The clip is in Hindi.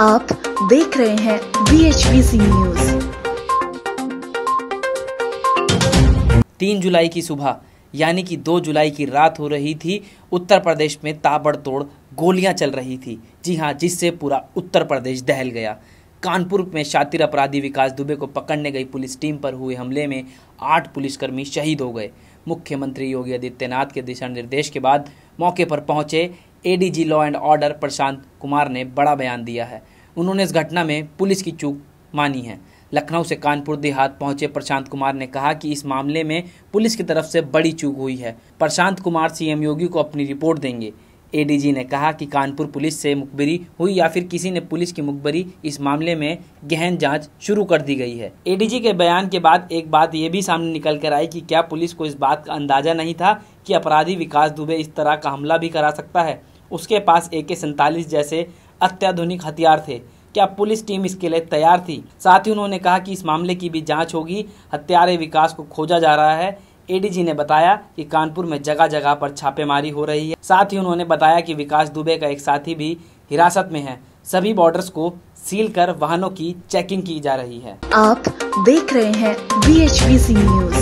आप देख रहे हैं बी एच न्यूज तीन जुलाई की सुबह यानी कि दो जुलाई की रात हो रही थी उत्तर प्रदेश में ताबड़तोड़ गोलियां चल रही थी जी हां जिससे पूरा उत्तर प्रदेश दहल गया कानपुर में शातिर अपराधी विकास दुबे को पकड़ने गई पुलिस टीम पर हुए हमले में आठ पुलिसकर्मी शहीद हो गए मुख्यमंत्री योगी आदित्यनाथ के दिशा निर्देश के बाद मौके पर पहुंचे ADG law and order Prashant Kumar ने बड़ा बयान दिया है उन्होंने इस घटना में पुलिस की चूक मानी है लखनऊ से कानपुर देहात पहुंचे प्रशांत कुमार ने कहा कि इस मामले में पुलिस की तरफ से बड़ी चूक हुई है प्रशांत कुमार सीएम योगी को अपनी रिपोर्ट देंगे एडीजी ने कहा कि कानपुर पुलिस से मुखबरी हुई या फिर किसी ने पुलिस की मुखबरी इस मामले में गहन जांच शुरू कर दी गई है एडीजी के बयान के बाद एक बात ये भी सामने निकल कर आई कि क्या पुलिस को इस बात का अंदाजा नहीं था कि अपराधी विकास दुबे इस तरह का हमला भी करा सकता है उसके पास ए के सैंतालीस जैसे अत्याधुनिक हथियार थे क्या पुलिस टीम इसके लिए तैयार थी साथ ही उन्होंने कहा कि इस मामले की भी जांच होगी हत्यारे विकास को खोजा जा रहा है एडीजी ने बताया कि कानपुर में जगह जगह पर छापेमारी हो रही है साथ ही उन्होंने बताया कि विकास दुबे का एक साथी भी हिरासत में है सभी बॉर्डर्स को सील कर वाहनों की चेकिंग की जा रही है आप देख रहे हैं बी न्यूज